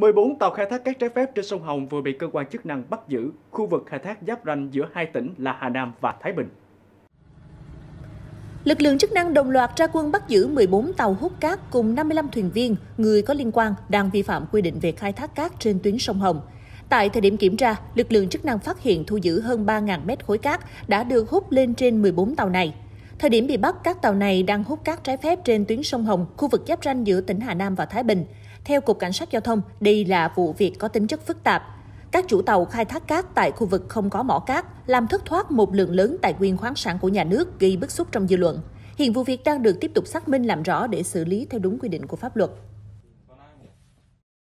14 tàu khai thác cát trái phép trên sông Hồng vừa bị cơ quan chức năng bắt giữ, khu vực khai thác giáp ranh giữa hai tỉnh là Hà Nam và Thái Bình. Lực lượng chức năng đồng loạt ra quân bắt giữ 14 tàu hút cát cùng 55 thuyền viên, người có liên quan đang vi phạm quy định về khai thác cát trên tuyến sông Hồng. Tại thời điểm kiểm tra, lực lượng chức năng phát hiện thu giữ hơn 3.000 mét khối cát đã được hút lên trên 14 tàu này. Thời điểm bị bắt, các tàu này đang hút cát trái phép trên tuyến sông Hồng, khu vực giáp ranh giữa tỉnh Hà Nam và Thái Bình. Theo Cục Cảnh sát Giao thông, đây là vụ việc có tính chất phức tạp. Các chủ tàu khai thác cát tại khu vực không có mỏ cát, làm thất thoát một lượng lớn tài nguyên khoáng sản của nhà nước gây bức xúc trong dư luận. Hiện vụ việc đang được tiếp tục xác minh làm rõ để xử lý theo đúng quy định của pháp luật.